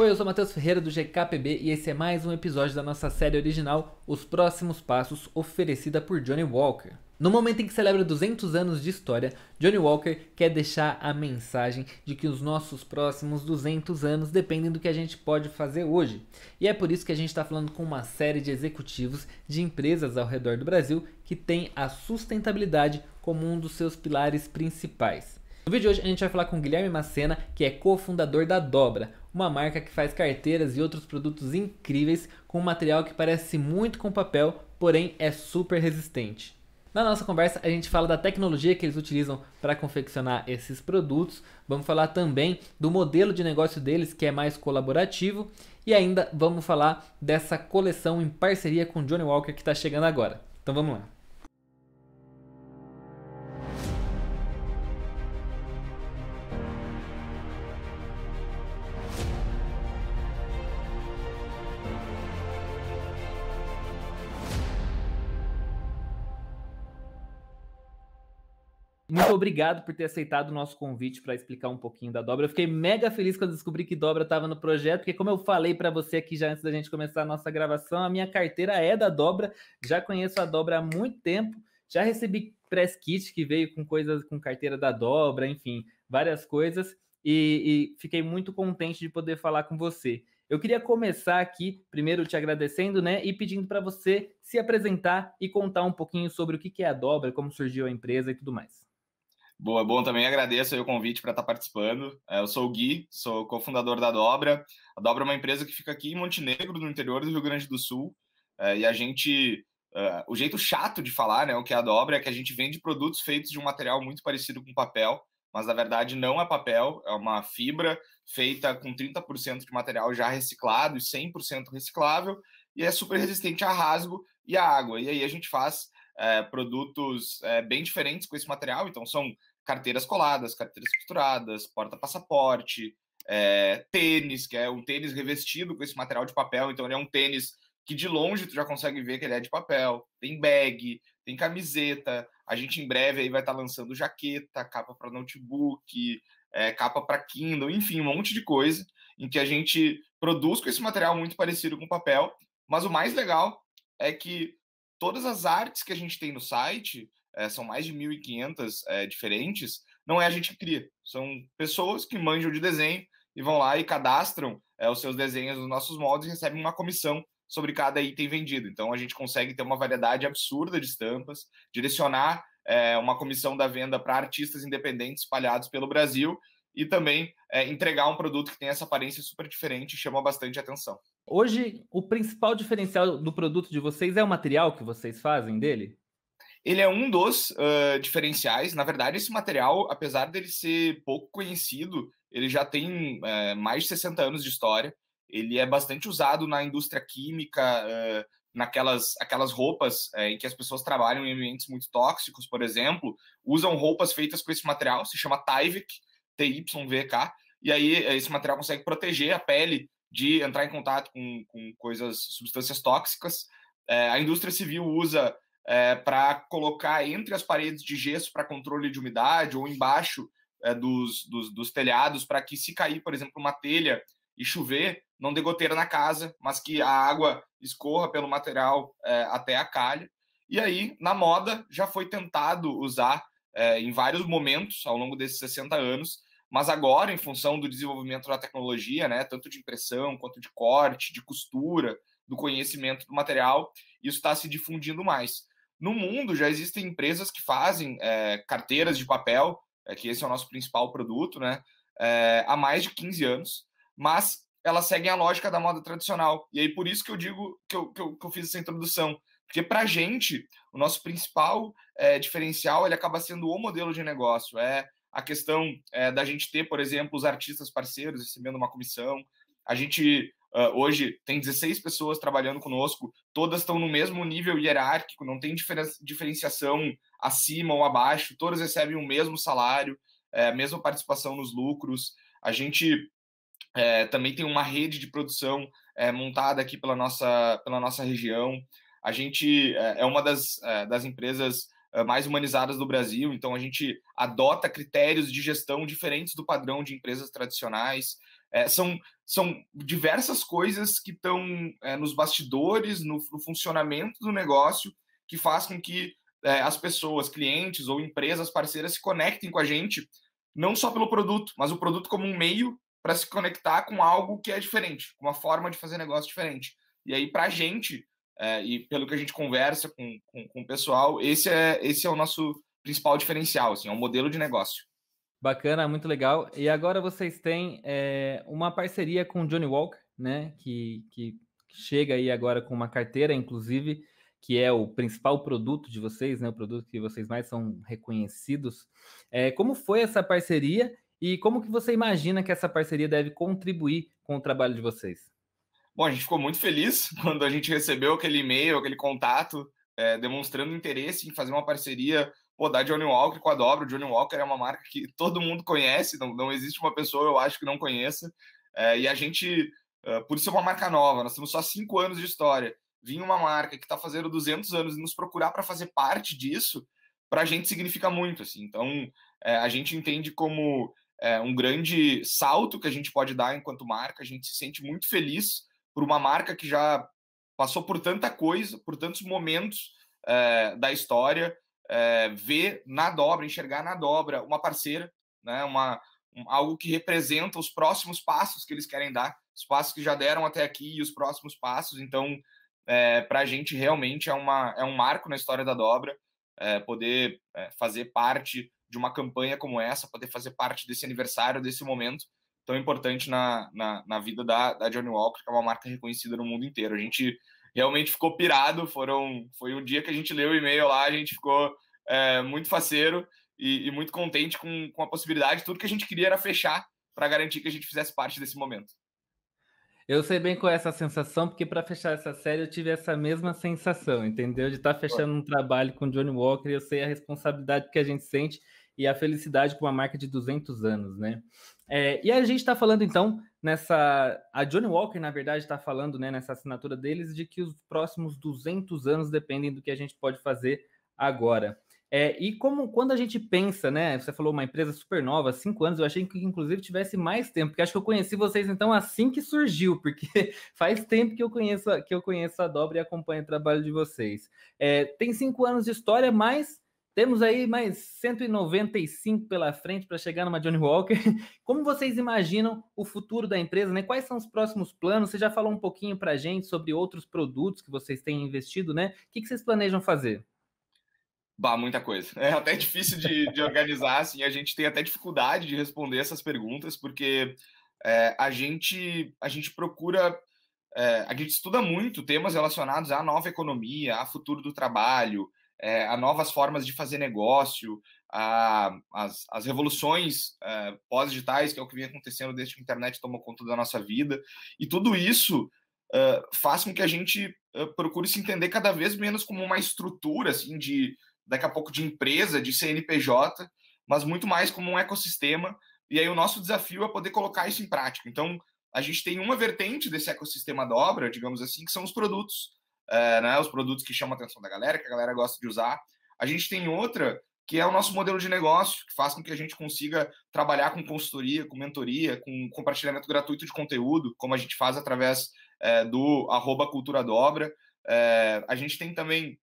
Oi, eu sou Matheus Ferreira do GKPB e esse é mais um episódio da nossa série original Os Próximos Passos, oferecida por Johnny Walker. No momento em que celebra 200 anos de história, Johnny Walker quer deixar a mensagem de que os nossos próximos 200 anos dependem do que a gente pode fazer hoje. E é por isso que a gente está falando com uma série de executivos de empresas ao redor do Brasil que tem a sustentabilidade como um dos seus pilares principais. No vídeo de hoje a gente vai falar com Guilherme Macena, que é cofundador da Dobra, uma marca que faz carteiras e outros produtos incríveis com um material que parece muito com papel, porém é super resistente. Na nossa conversa, a gente fala da tecnologia que eles utilizam para confeccionar esses produtos, vamos falar também do modelo de negócio deles que é mais colaborativo e ainda vamos falar dessa coleção em parceria com Johnny Walker que está chegando agora. Então vamos lá. obrigado por ter aceitado o nosso convite para explicar um pouquinho da dobra. Eu fiquei mega feliz quando descobri que dobra estava no projeto, porque como eu falei para você aqui já antes da gente começar a nossa gravação, a minha carteira é da dobra, já conheço a dobra há muito tempo, já recebi press kit que veio com coisas com carteira da dobra, enfim, várias coisas. E, e, fiquei muito contente de poder falar com você. Eu queria começar aqui, primeiro te agradecendo, né, e pedindo para você se apresentar e contar um pouquinho sobre o que é a dobra, como surgiu a empresa e tudo mais. Boa, bom também. Agradeço o convite para estar tá participando. É, eu sou o Gui, sou cofundador da Dobra. A Dobra é uma empresa que fica aqui em Montenegro, no interior do Rio Grande do Sul. É, e a gente. É, o jeito chato de falar, né, o que é a Dobra, é que a gente vende produtos feitos de um material muito parecido com papel, mas na verdade não é papel, é uma fibra feita com 30% de material já reciclado e 100% reciclável, e é super resistente a rasgo e a água. E aí a gente faz é, produtos é, bem diferentes com esse material. Então, são carteiras coladas, carteiras costuradas, porta-passaporte, é, tênis, que é um tênis revestido com esse material de papel. Então, ele é um tênis que de longe tu já consegue ver que ele é de papel. Tem bag, tem camiseta. A gente em breve aí vai estar tá lançando jaqueta, capa para notebook, é, capa para Kindle, enfim, um monte de coisa em que a gente produz com esse material muito parecido com papel. Mas o mais legal é que todas as artes que a gente tem no site, é, são mais de 1.500 é, eh, diferentes, não é a gente que cria. São pessoas que manjam de desenho e vão lá e cadastram é, os seus desenhos nos nossos moldes e recebem uma comissão sobre cada item vendido. Então a gente consegue ter uma variedade absurda de estampas, direcionar é, uma comissão da venda para artistas independentes espalhados pelo Brasil e também é, entregar um produto que tem essa aparência super diferente e chama bastante atenção. Hoje, o principal diferencial do produto de vocês é o material que vocês fazem dele? Ele é um dos uh, diferenciais. Na verdade, esse material, apesar dele ser pouco conhecido, ele já tem uh, mais de 60 anos de história. Ele é bastante usado na indústria química, uh, naquelas aquelas roupas em que as pessoas trabalham em ambientes muito tóxicos, por exemplo, usam roupas feitas com esse material, se chama Tyvek, T-Y-V-K, e aí esse material consegue proteger a pele de entrar em contato com, com coisas, substâncias tóxicas. É, a indústria civil usa é, para colocar entre as paredes de gesso para controle de umidade ou embaixo é, dos, dos, dos, telhados para que se cair, por exemplo, uma telha e chover, não dê goteira na casa, mas que a água escorra pelo material é, até a calha. E aí, na moda, já foi tentado usar é, em vários momentos ao longo desses 60 anos mas agora, em função do desenvolvimento da tecnologia, né, tanto de impressão quanto de corte, de costura, do conhecimento do material, isso está se difundindo mais. No mundo já existem empresas que fazem é, carteiras de papel, é, que esse é o nosso principal produto, né, é, há mais de 15 anos, mas elas seguem a lógica da moda tradicional. E aí por isso que eu digo que eu, que eu, que eu fiz essa introdução. Porque para a gente, o nosso principal é, diferencial ele acaba sendo o modelo de negócio, é a questão é, da gente ter, por exemplo, os artistas parceiros recebendo uma comissão. A gente uh, hoje tem 16 pessoas trabalhando conosco, todas estão no mesmo nível hierárquico, não tem diferenciação acima ou abaixo, todas recebem o mesmo salário, é, mesma participação nos lucros. A gente é, também tem uma rede de produção é, montada aqui pela nossa, pela nossa região. A gente é, uma das, das empresas eh, mais humanizadas do Brasil. Então, a gente adota critérios de gestão diferentes do padrão de empresas tradicionais. É, são, são diversas coisas que estão é, nos bastidores, no, no, funcionamento do negócio, que faz com que é, as pessoas, clientes ou empresas parceiras se conectem com a gente, não só pelo produto, mas o produto como um meio para se conectar com algo que é diferente, com uma forma de fazer negócio diferente. E aí, para a gente, é, e pelo que a gente conversa com, com, com, o pessoal, esse é, esse é o nosso principal diferencial, assim, é um modelo de negócio. Bacana, muito legal. E agora vocês têm é, uma parceria com o Johnny Walker, né? Que, que chega aí agora com uma carteira, inclusive, que é o principal produto de vocês, né? O produto que vocês mais são reconhecidos. É, como foi essa parceria e como que você imagina que essa parceria deve contribuir com o trabalho de vocês? Bom, a gente ficou muito feliz quando a gente recebeu aquele e-mail, aquele contato, é, demonstrando interesse em fazer uma parceria pô, da Johnny Walker com a dobro O Johnny Walker é uma marca que todo mundo conhece, não, não existe uma pessoa, eu acho, que não conheça. É, e a gente, é, por isso é uma marca nova, nós temos só cinco anos de história. vir uma marca que está fazendo 200 anos e nos procurar para fazer parte disso, para a gente significa muito. Assim. Então, eh, a gente entende como um grande salto que a gente pode dar enquanto marca, a gente se sente muito feliz por uma marca que já passou por tanta coisa, por tantos momentos é, da história, é, ver na dobra, enxergar na dobra uma parceira, né, uma, um, algo que representa os próximos passos que eles querem dar, os passos que já deram até aqui e os próximos passos. Então, é, eh, para a gente realmente é, uma, é um marco na história da dobra poder fazer parte de uma campanha como essa, poder fazer parte desse aniversário, desse momento tão importante na, na, na vida da, da Johnny Walker, que é uma marca reconhecida no mundo inteiro. A gente realmente ficou pirado, foram, foi um dia que a gente leu o e-mail lá, a gente ficou é, muito faceiro e, e, muito contente com, com a possibilidade. Tudo que a gente queria era fechar para garantir que a gente fizesse parte desse momento. Eu sei bem qual é essa sensação, porque para fechar essa série eu tive essa mesma sensação, entendeu? De estar tá fechando um trabalho com Johnny Walker, eu sei a responsabilidade que a gente sente e a felicidade com uma marca de 200 anos, né? É, e a gente está falando então nessa. A Johnny Walker, na verdade, está falando né, nessa assinatura deles de que os próximos 200 anos dependem do que a gente pode fazer agora. É, e como quando a gente pensa, né? Você falou uma empresa super nova, cinco anos, eu achei que inclusive tivesse mais tempo, porque acho que eu conheci vocês então assim que surgiu, porque faz tempo que eu conheço que eu conheço a Dobra e acompanho o trabalho de vocês. É, tem cinco anos de história, mas temos aí mais 195 pela frente para chegar numa Johnny Walker. Como vocês imaginam o futuro da empresa, né? Quais são os próximos planos? Você já falou um pouquinho para a gente sobre outros produtos que vocês têm investido, né? O que, vocês planejam fazer? Bah, muita coisa. É até difícil de, de organizar, assim, a gente tem até dificuldade de responder essas perguntas, porque é, a, gente, a gente procura é, a gente estuda muito temas relacionados à nova economia, ao futuro do trabalho, é, a novas formas de fazer negócio, a, as, as revoluções é, pós-digitais, que é o que vem acontecendo desde que a internet tomou conta da nossa vida, e tudo isso é, faz com que a gente procure se entender cada vez menos como uma estrutura, assim, de daqui a pouco de empresa, de CNPJ, mas muito mais como um ecossistema. E aí o nosso desafio é poder colocar isso em prática. Então, a gente tem uma vertente desse ecossistema da obra, digamos assim, que são os produtos é, né, os produtos que chamam a atenção da galera, que a galera gosta de usar. A gente tem outra que é o nosso modelo de negócio, que faz com que a gente consiga trabalhar com consultoria, com mentoria, com compartilhamento gratuito de conteúdo, como a gente faz através é, do arroba cultura dobra. É, a gente tem também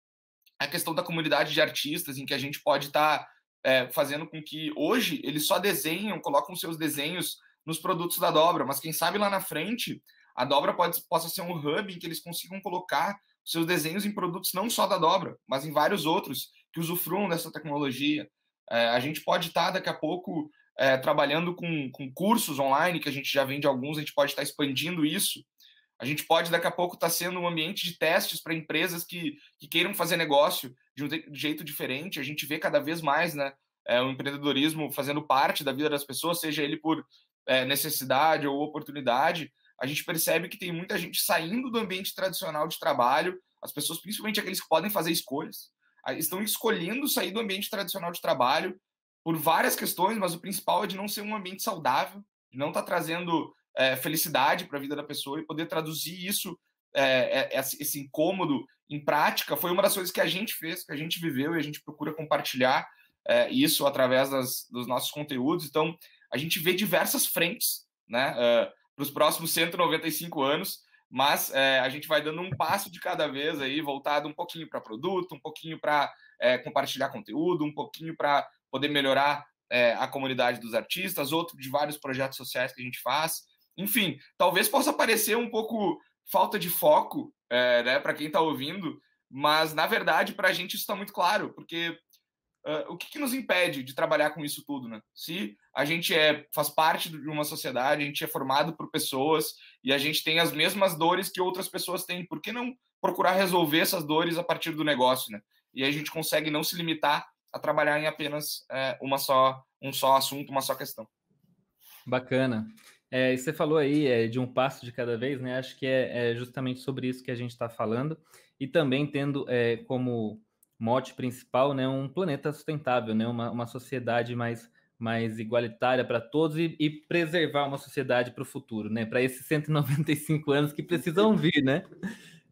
a questão da comunidade de artistas, em que a gente pode estar tá, é, fazendo com que hoje eles só desenham, colocam seus desenhos nos produtos da dobra, mas quem sabe lá na frente a dobra pode, possa ser um hub em que eles consigam colocar seus desenhos em produtos não só da dobra, mas em vários outros que usufruam dessa tecnologia. É, a gente pode estar tá daqui a pouco é, trabalhando com, com cursos online, que a gente já vende alguns, a gente pode estar tá expandindo isso. A gente pode daqui a pouco estar tá sendo um ambiente de testes para empresas que, que queiram fazer negócio de um jeito diferente. A gente vê cada vez mais né, é, o empreendedorismo fazendo parte da vida das pessoas, seja ele por é, necessidade ou oportunidade, a gente percebe que tem muita gente saindo do ambiente tradicional de trabalho, as pessoas, principalmente aqueles que podem fazer escolhas, estão escolhendo sair do ambiente tradicional de trabalho por várias questões, mas o principal é de não ser um ambiente saudável, de não estar tá trazendo é, felicidade para a vida da pessoa e poder traduzir isso, é, é, esse incômodo, em prática, foi uma das coisas que a gente fez, que a gente viveu e a gente procura compartilhar é, isso através das, dos nossos conteúdos. Então, a gente vê diversas frentes, né? Uh, para os próximos 195 anos, mas é, a gente vai dando um passo de cada vez aí, voltado um pouquinho para produto, um pouquinho para é, compartilhar conteúdo, um pouquinho para poder melhorar é, a comunidade dos artistas, outro de vários projetos sociais que a gente faz. Enfim, talvez possa parecer um pouco falta de foco, é, né, para quem está ouvindo, mas na verdade para a gente isso está muito claro, porque Uh, o que, que, nos impede de trabalhar com isso tudo, né? Se a gente é, faz parte de uma sociedade, a gente é formado por pessoas e a gente tem as mesmas dores que outras pessoas têm, por que não procurar resolver essas dores a partir do negócio, né? E a gente consegue não se limitar a trabalhar em apenas é, uma só, um só assunto, uma só questão. Bacana. É, você falou aí é, de um passo de cada vez, né? Acho que é, é justamente sobre isso que a gente está falando e também tendo é, como mote principal, né, um planeta sustentável, né, uma, uma sociedade mais, mais igualitária para todos e, e, preservar uma sociedade para o futuro, né, para esses 195 anos que precisam vir, né?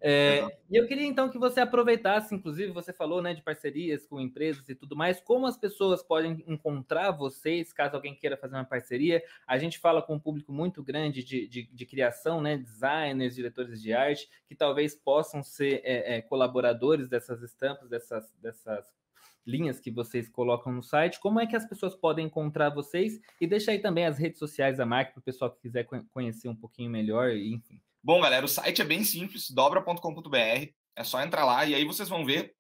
É, e eu queria então que você aproveitasse, inclusive você falou né, de parcerias com empresas e tudo mais, como as pessoas podem encontrar vocês caso alguém queira fazer uma parceria. A gente fala com um público muito grande de, de, de criação, né, designers, diretores de arte, que talvez possam ser é, é, colaboradores dessas estampas, dessas, dessas linhas que vocês colocam no site. Como é que as pessoas podem encontrar vocês? E deixa aí também as redes sociais da marca para o pessoal que quiser conhecer um pouquinho melhor, enfim. Bom, galera, o site é bem simples, dobra.com.br. É só entrar lá e aí vocês vão ver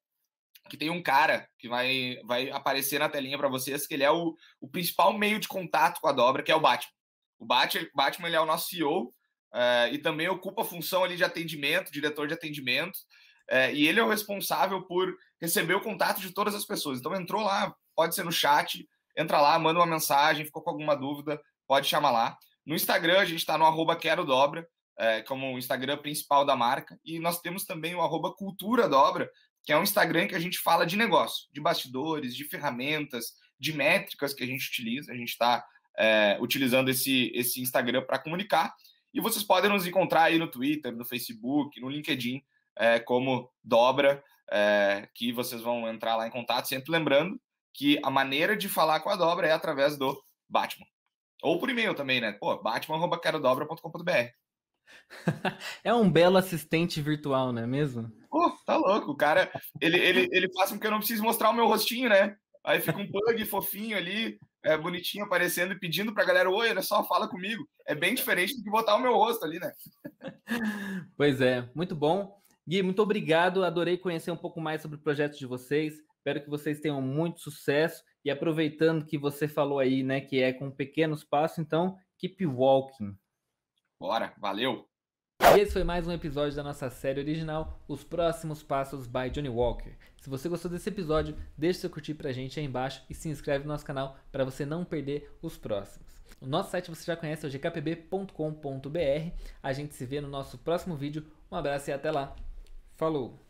que tem um cara que vai, vai aparecer na telinha para vocês, que ele é o, o principal meio de contato com a dobra, que é o Batman. O Batman, Batman ele é o nosso CEO uh, eh, e também ocupa a função ali de atendimento, diretor de atendimento. Uh, e ele é o responsável por receber o contato de todas as pessoas. Então entrou lá, pode ser no chat, entra lá, manda uma mensagem, ficou com alguma dúvida, pode chamar lá. No Instagram a gente está no arroba quero dobra é, como o Instagram principal da marca. E nós temos também o arroba Cultura da Obra, que é um Instagram que a gente fala de negócio, de bastidores, de ferramentas, de métricas que a gente utiliza. A gente está é, eh, utilizando esse, esse Instagram para comunicar. E vocês podem nos encontrar aí no Twitter, no Facebook, no LinkedIn, é, como Dobra, que vocês vão entrar lá em contato. Sempre lembrando que a maneira de falar com a Dobra é através do Batman. Ou por e-mail também, né? Pô, batman.carodobra.com.br. é um belo assistente virtual, não é mesmo? Pô, tá louco, o cara, ele, ele, ele faz com que eu não precise mostrar o meu rostinho, né? Aí fica um bug fofinho ali, é, bonitinho aparecendo e pedindo pra galera, oi, olha só, fala comigo. É bem diferente do que botar o meu rosto ali, né? pois é, muito bom. Gui, muito obrigado, adorei conhecer um pouco mais sobre o projeto de vocês. Espero que vocês tenham muito sucesso. E aproveitando que você falou aí, né, que é com pequenos passos, então, keep walking. Bora, valeu! E esse foi mais um episódio da nossa série original, Os Próximos Passos by Johnny Walker. Se você gostou desse episódio, deixe seu curtir pra gente aí embaixo e se inscreve no nosso canal para você não perder os próximos. O nosso site você já conhece, é o gkpb.com.br. A gente se vê no nosso próximo vídeo. Um abraço e até lá. Falou!